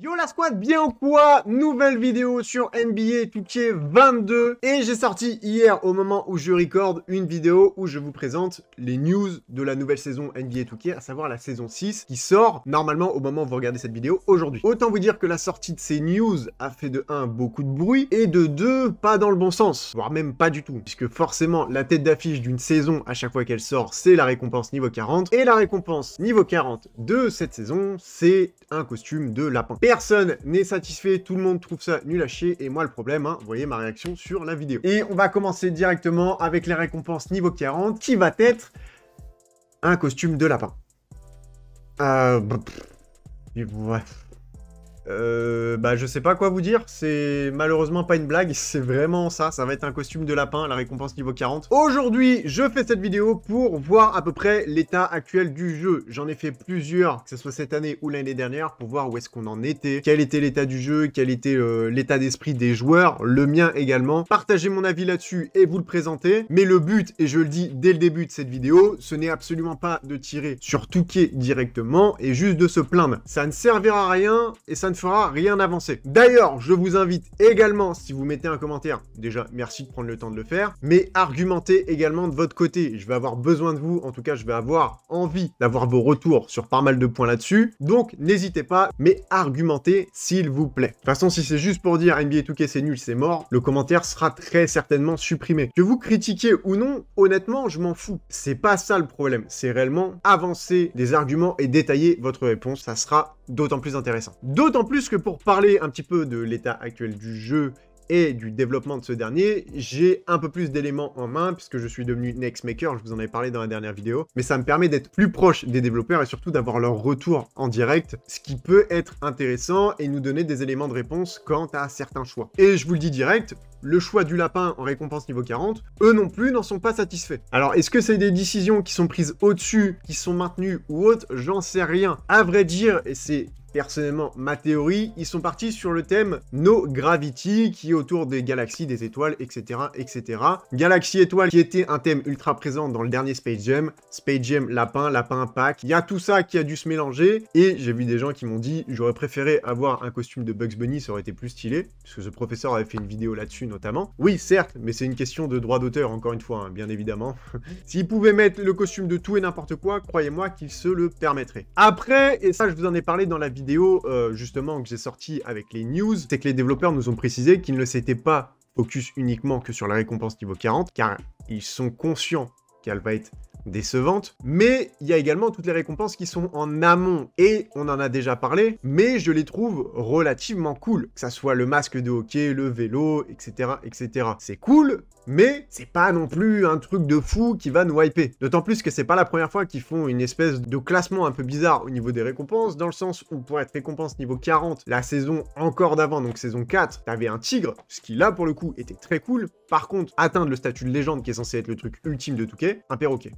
Yo la squad, bien ou quoi Nouvelle vidéo sur NBA 2 22 et j'ai sorti hier au moment où je recorde une vidéo où je vous présente les news de la nouvelle saison NBA 2K, à savoir la saison 6 qui sort normalement au moment où vous regardez cette vidéo aujourd'hui. Autant vous dire que la sortie de ces news a fait de 1 beaucoup de bruit et de 2 pas dans le bon sens, voire même pas du tout, puisque forcément la tête d'affiche d'une saison à chaque fois qu'elle sort c'est la récompense niveau 40 et la récompense niveau 40 de cette saison c'est un costume de lapin Personne n'est satisfait, tout le monde trouve ça nul à chier, et moi le problème, hein, vous voyez ma réaction sur la vidéo. Et on va commencer directement avec les récompenses niveau 40, qui va être un costume de lapin. Euh... Euh, bah, je sais pas quoi vous dire, c'est malheureusement pas une blague, c'est vraiment ça, ça va être un costume de lapin, la récompense niveau 40. Aujourd'hui, je fais cette vidéo pour voir à peu près l'état actuel du jeu. J'en ai fait plusieurs, que ce soit cette année ou l'année dernière, pour voir où est-ce qu'on en était, quel était l'état du jeu, quel était euh, l'état d'esprit des joueurs, le mien également. Partagez mon avis là-dessus et vous le présentez, mais le but, et je le dis dès le début de cette vidéo, ce n'est absolument pas de tirer sur Touquet directement et juste de se plaindre. Ça ne servira à rien et ça ne fera rien avancer. D'ailleurs, je vous invite également, si vous mettez un commentaire, déjà merci de prendre le temps de le faire, mais argumentez également de votre côté. Je vais avoir besoin de vous, en tout cas je vais avoir envie d'avoir vos retours sur pas mal de points là-dessus. Donc n'hésitez pas, mais argumentez s'il vous plaît. De toute façon, si c'est juste pour dire NBA 2K c'est nul, c'est mort, le commentaire sera très certainement supprimé. Que vous critiquiez ou non, honnêtement, je m'en fous. C'est pas ça le problème, c'est réellement avancer des arguments et détailler votre réponse, ça sera d'autant plus intéressant. D'autant plus que pour parler un petit peu de l'état actuel du jeu et du développement de ce dernier, j'ai un peu plus d'éléments en main puisque je suis devenu Next Maker, je vous en ai parlé dans la dernière vidéo, mais ça me permet d'être plus proche des développeurs et surtout d'avoir leur retour en direct, ce qui peut être intéressant et nous donner des éléments de réponse quant à certains choix. Et je vous le dis direct, le choix du lapin en récompense niveau 40, eux non plus n'en sont pas satisfaits. Alors est-ce que c'est des décisions qui sont prises au-dessus, qui sont maintenues ou autres J'en sais rien. À vrai dire, et c'est personnellement ma théorie, ils sont partis sur le thème No Gravity, qui est autour des galaxies, des étoiles, etc. etc. Galaxie étoile qui était un thème ultra présent dans le dernier Space Jam, Space Jam lapin, lapin pack, il y a tout ça qui a dû se mélanger, et j'ai vu des gens qui m'ont dit j'aurais préféré avoir un costume de Bugs Bunny, ça aurait été plus stylé, que ce professeur avait fait une vidéo là-dessus notamment. Oui, certes, mais c'est une question de droit d'auteur, encore une fois, hein, bien évidemment. S'ils pouvaient mettre le costume de tout et n'importe quoi, croyez-moi qu'ils se le permettraient. Après, et ça je vous en ai parlé dans la vidéo euh, justement que j'ai sorti avec les news, c'est que les développeurs nous ont précisé qu'ils ne s'étaient pas focus uniquement que sur la récompense niveau 40, car ils sont conscients qu'elle va être décevante. Mais il y a également toutes les récompenses qui sont en amont, et on en a déjà parlé, mais je les trouve relativement cool. Que ça soit le masque de hockey, le vélo, etc. etc. C'est cool, mais c'est pas non plus un truc de fou qui va nous hyper. D'autant plus que c'est pas la première fois qu'ils font une espèce de classement un peu bizarre au niveau des récompenses, dans le sens où pour être récompense niveau 40, la saison encore d'avant, donc saison 4, t'avais un tigre, ce qui là pour le coup était très cool. Par contre, atteindre le statut de légende qui est censé être le truc ultime de Touquet, un perroquet.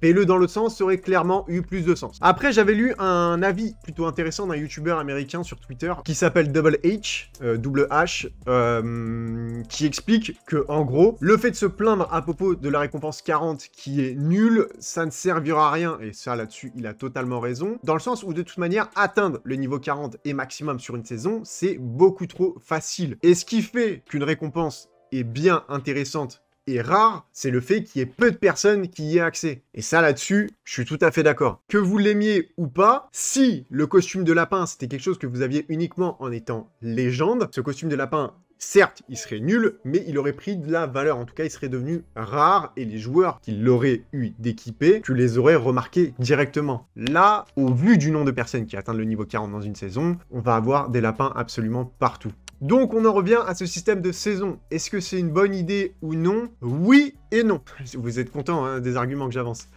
Paye-le dans l'autre sens aurait clairement eu plus de sens. Après, j'avais lu un avis plutôt intéressant d'un YouTuber américain sur Twitter qui s'appelle Double H, euh, double H, euh, qui explique que, en gros, le fait de se plaindre à propos de la récompense 40 qui est nulle, ça ne servira à rien. Et ça, là-dessus, il a totalement raison. Dans le sens où, de toute manière, atteindre le niveau 40 et maximum sur une saison, c'est beaucoup trop facile. Et ce qui fait qu'une récompense est bien intéressante et rare, c'est le fait qu'il y ait peu de personnes qui y aient accès. Et ça, là-dessus, je suis tout à fait d'accord. Que vous l'aimiez ou pas, si le costume de lapin, c'était quelque chose que vous aviez uniquement en étant légende, ce costume de lapin, Certes, il serait nul, mais il aurait pris de la valeur. En tout cas, il serait devenu rare et les joueurs qui l'auraient eu d'équipé, tu les aurais remarqués directement. Là, au vu du nombre de personnes qui atteignent le niveau 40 dans une saison, on va avoir des lapins absolument partout. Donc on en revient à ce système de saison. Est-ce que c'est une bonne idée ou non Oui et non. Vous êtes content hein, des arguments que j'avance.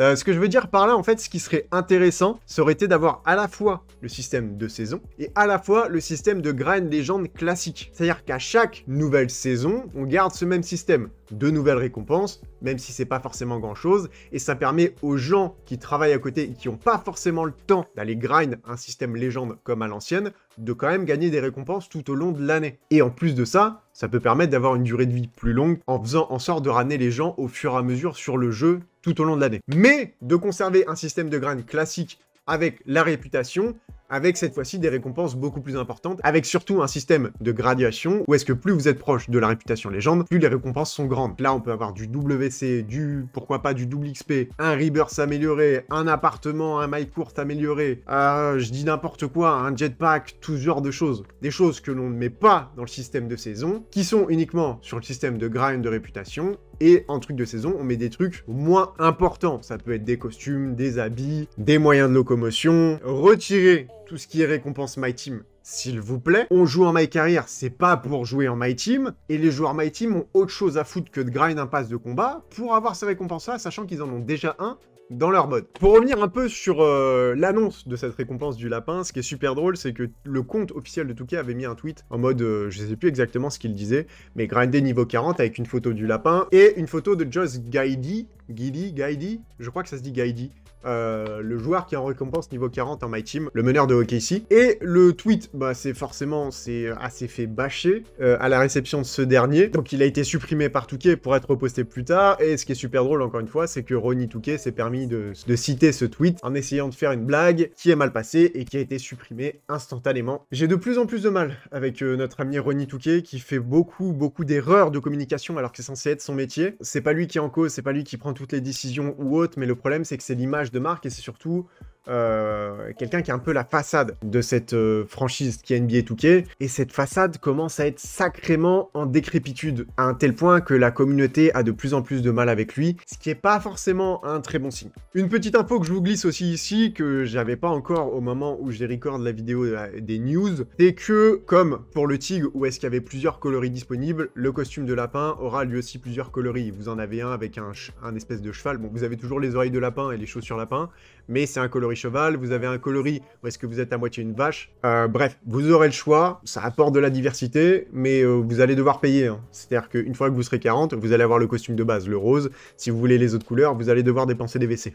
Euh, ce que je veux dire par là, en fait, ce qui serait intéressant, serait aurait été d'avoir à la fois le système de saison et à la fois le système de grind légende classique. C'est-à-dire qu'à chaque nouvelle saison, on garde ce même système. De nouvelles récompenses, même si c'est pas forcément grand-chose, et ça permet aux gens qui travaillent à côté et qui n'ont pas forcément le temps d'aller grind un système légende comme à l'ancienne, de quand même gagner des récompenses tout au long de l'année. Et en plus de ça, ça peut permettre d'avoir une durée de vie plus longue en faisant en sorte de ramener les gens au fur et à mesure sur le jeu tout au long de l'année. Mais de conserver un système de graines classique avec la réputation, avec cette fois-ci des récompenses beaucoup plus importantes, avec surtout un système de graduation où est-ce que plus vous êtes proche de la réputation légende, plus les récompenses sont grandes. Là, on peut avoir du WC, du pourquoi pas du double XP, un Rebirth amélioré, un appartement, un maille court amélioré, euh, je dis n'importe quoi, un jetpack, tout ce genre de choses. Des choses que l'on ne met pas dans le système de saison, qui sont uniquement sur le système de grind de réputation et en truc de saison, on met des trucs moins importants. Ça peut être des costumes, des habits, des moyens de locomotion. Retirez tout ce qui est récompense My Team s'il vous plaît. On joue en My Career, c'est pas pour jouer en My Team, et les joueurs My Team ont autre chose à foutre que de grind un pass de combat pour avoir ces récompenses-là, sachant qu'ils en ont déjà un dans leur mode. Pour revenir un peu sur euh, l'annonce de cette récompense du lapin, ce qui est super drôle, c'est que le compte officiel de Touquet avait mis un tweet en mode, je euh, je sais plus exactement ce qu'il disait, mais grindé niveau 40 avec une photo du lapin et une photo de Joss Gaidi Guidi, Guidi, je crois que ça se dit Guidi, euh, le joueur qui est en récompense niveau 40 en My Team, le meneur de hockey ici. Et le tweet, bah, c'est forcément, c'est assez fait bâcher euh, à la réception de ce dernier. Donc il a été supprimé par Touquet pour être reposté plus tard. Et ce qui est super drôle, encore une fois, c'est que Ronnie Touquet s'est permis de, citer ce tweet en essayant de faire une blague qui est mal passée et qui a été supprimée instantanément. J'ai de plus en plus de mal avec euh, notre ami Ronnie Touquet qui fait beaucoup, beaucoup d'erreurs de communication alors que c'est censé être son métier. C'est pas lui qui est en cause, c'est pas lui qui prend tout les décisions ou autres, mais le problème c'est que c'est l'image de marque et c'est surtout euh, quelqu'un qui est un peu la façade de cette euh, franchise qui est NBA 2K. Et cette façade commence à être sacrément en décrépitude, à un tel point que la communauté a de plus en plus de mal avec lui, ce qui n'est pas forcément un très bon signe. Une petite info que je vous glisse aussi ici, que j'avais pas encore au moment où je recorde la vidéo euh, des news, c'est que, comme pour le Tig, où est-ce qu'il y avait plusieurs coloris disponibles, le costume de lapin aura lui aussi plusieurs coloris. Vous en avez un avec un, un espèce de cheval, bon vous avez toujours les oreilles de lapin et les chaussures lapin, mais c'est un coloris cheval, vous avez un coloris ou est-ce que vous êtes à moitié une vache. Euh, bref, vous aurez le choix, ça apporte de la diversité, mais euh, vous allez devoir payer. Hein. C'est-à-dire qu'une fois que vous serez 40, vous allez avoir le costume de base, le rose. Si vous voulez les autres couleurs, vous allez devoir dépenser des WC.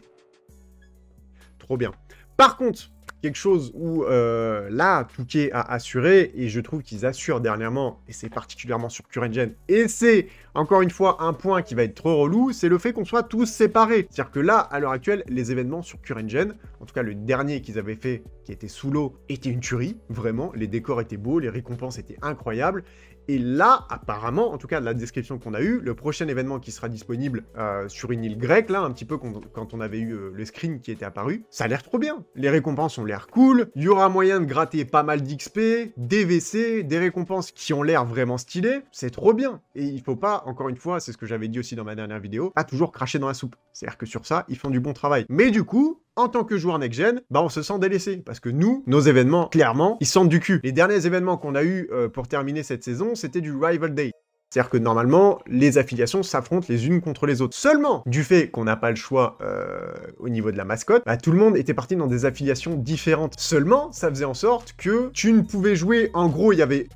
Trop bien. Par contre, quelque chose où euh, là, Touquet a assuré, et je trouve qu'ils assurent dernièrement, et c'est particulièrement sur Current et c'est encore une fois un point qui va être trop relou, c'est le fait qu'on soit tous séparés. C'est-à-dire que là, à l'heure actuelle, les événements sur Current en tout cas le dernier qu'ils avaient fait, qui était sous l'eau, était une tuerie, vraiment, les décors étaient beaux, les récompenses étaient incroyables, et là, apparemment, en tout cas, de la description qu'on a eue, le prochain événement qui sera disponible euh, sur une île grecque, là, un petit peu quand, on avait eu euh, le screen qui était apparu, ça a l'air trop bien. Les récompenses ont l'air cool, il y aura moyen de gratter pas mal d'XP, des des récompenses qui ont l'air vraiment stylées, c'est trop bien. Et il faut pas, encore une fois, c'est ce que j'avais dit aussi dans ma dernière vidéo, pas toujours cracher dans la soupe. C'est-à-dire que sur ça, ils font du bon travail. Mais du coup, en tant que joueur next-gen, bah on se sent délaissé. Parce que nous, nos événements, clairement, ils sentent du cul. Les derniers événements qu'on a eu euh, pour terminer cette saison, c'était du Rival Day. C'est-à-dire que normalement, les affiliations s'affrontent les unes contre les autres. Seulement, du fait qu'on n'a pas le choix euh, au niveau de la mascotte, bah, tout le monde était parti dans des affiliations différentes. Seulement, ça faisait en sorte que tu ne pouvais jouer. En gros, il y avait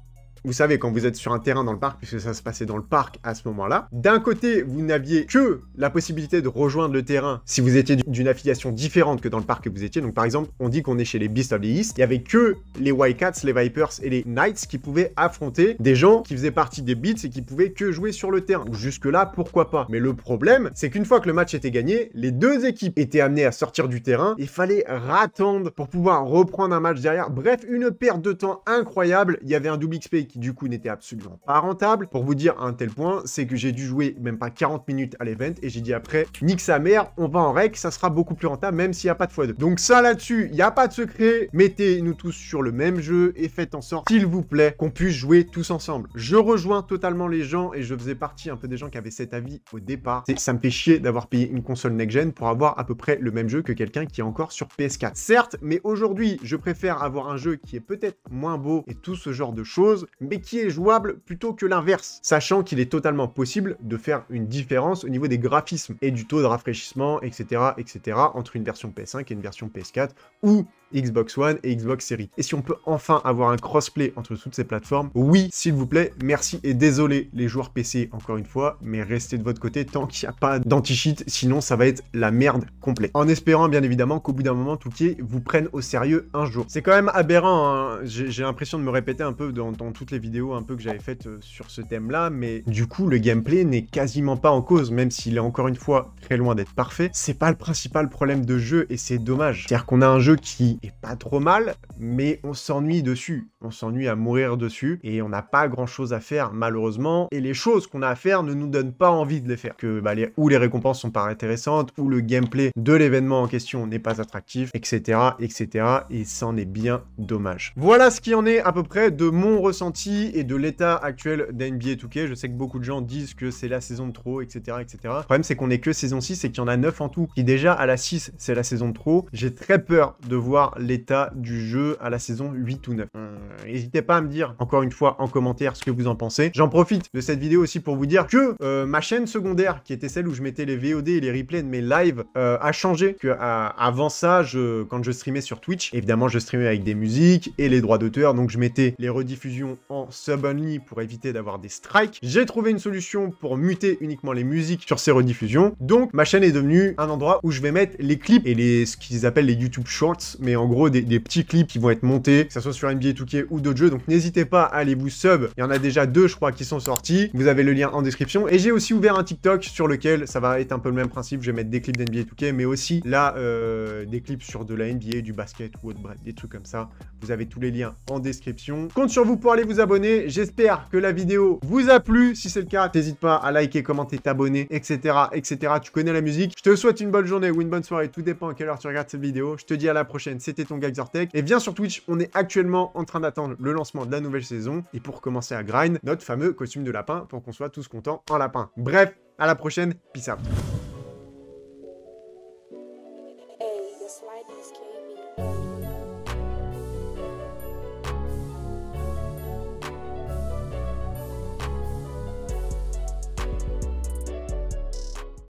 vous savez, quand vous êtes sur un terrain dans le parc, puisque ça se passait dans le parc à ce moment-là, d'un côté, vous n'aviez que la possibilité de rejoindre le terrain si vous étiez d'une affiliation différente que dans le parc que vous étiez. Donc, par exemple, on dit qu'on est chez les Beasts of the East. Il n'y avait que les Wildcats, les Vipers et les Knights qui pouvaient affronter des gens qui faisaient partie des Beats et qui pouvaient que jouer sur le terrain. Jusque-là, pourquoi pas Mais le problème, c'est qu'une fois que le match était gagné, les deux équipes étaient amenées à sortir du terrain. Il fallait rattendre pour pouvoir reprendre un match derrière. Bref, une perte de temps incroyable. Il y avait un double XP qui du coup n'était absolument pas rentable. Pour vous dire à un tel point, c'est que j'ai dû jouer même pas 40 minutes à l'event et j'ai dit après, nique sa mère, on va en rec, ça sera beaucoup plus rentable même s'il n'y a pas de x2. Donc ça là-dessus, il n'y a pas de secret. Mettez-nous tous sur le même jeu et faites en sorte, s'il vous plaît, qu'on puisse jouer tous ensemble. Je rejoins totalement les gens et je faisais partie un peu des gens qui avaient cet avis au départ. Ça me fait chier d'avoir payé une console next-gen pour avoir à peu près le même jeu que quelqu'un qui est encore sur PS4. Certes, mais aujourd'hui, je préfère avoir un jeu qui est peut-être moins beau et tout ce genre de choses, mais qui est jouable plutôt que l'inverse, sachant qu'il est totalement possible de faire une différence au niveau des graphismes et du taux de rafraîchissement, etc., etc., entre une version PS5 et une version PS4, ou Xbox One et Xbox Series. Et si on peut enfin avoir un crossplay entre toutes ces plateformes, oui, s'il vous plaît, merci et désolé les joueurs PC encore une fois, mais restez de votre côté tant qu'il n'y a pas d'anti-cheat, sinon ça va être la merde complète. En espérant bien évidemment qu'au bout d'un moment, tout qui vous prenne au sérieux un jour. C'est quand même aberrant, hein. j'ai l'impression de me répéter un peu dans, toutes les vidéos un peu que j'avais faites euh, sur ce thème-là, mais du coup le gameplay n'est quasiment pas en cause, même s'il est encore une fois très loin d'être parfait. C'est pas le principal problème de jeu et c'est dommage. C'est-à-dire qu'on a un jeu qui est pas trop mal, mais on s'ennuie dessus. On s'ennuie à mourir dessus et on n'a pas grand chose à faire malheureusement. Et les choses qu'on a à faire ne nous donnent pas envie de les faire. Que bah, les, ou les récompenses sont pas intéressantes, ou le gameplay de l'événement en question n'est pas attractif, etc. etc. Et c'en est bien dommage. Voilà ce qui en est à peu près de mon ressenti et de l'état actuel d'NBA 2K. Je sais que beaucoup de gens disent que c'est la saison de trop, etc. etc. Le problème c'est qu'on est que saison 6 et qu'il y en a 9 en tout. Qui déjà à la 6 c'est la saison de trop. J'ai très peur de voir l'état du jeu à la saison 8 ou 9. Euh, n'hésitez pas à me dire, encore une fois, en commentaire ce que vous en pensez. J'en profite de cette vidéo aussi pour vous dire que euh, ma chaîne secondaire, qui était celle où je mettais les VOD et les replays de mes lives, euh, a changé. Que, avant ça, quand je streamais sur Twitch, évidemment, je streamais avec des musiques et les droits d'auteur, donc je mettais les rediffusions en sub-only pour éviter d'avoir des strikes. J'ai trouvé une solution pour muter uniquement les musiques sur ces rediffusions, donc ma chaîne est devenue un endroit où je vais mettre les clips et les, ce qu'ils appellent les YouTube Shorts, mais en gros des, petits clips qui vont être montés, que ce soit sur NBA 2K ou d'autres jeux. Donc n'hésitez pas à aller vous sub. Il y en a déjà deux, je crois, qui sont sortis. Vous avez le lien en description. Et j'ai aussi ouvert un TikTok sur lequel ça va être un peu le même principe. Je vais mettre des clips d'NBA 2K, mais aussi là euh, des clips sur de la NBA, du basket ou autre, bref, des trucs comme ça. Vous avez tous les liens en description. Compte sur vous pour aller vous abonner. J'espère que la vidéo vous a plu. Si c'est le cas, n'hésite pas à liker, commenter, t'abonner, etc., etc. Tu connais la musique. Je te souhaite une bonne journée ou une bonne soirée. Tout dépend à quelle heure tu regardes cette vidéo. Je te dis à la prochaine c'était ton gars Et viens sur Twitch, on est actuellement en train d'attendre le lancement de la nouvelle saison et pour commencer à grind notre fameux costume de lapin pour qu'on soit tous contents en lapin. Bref, à la prochaine, peace out.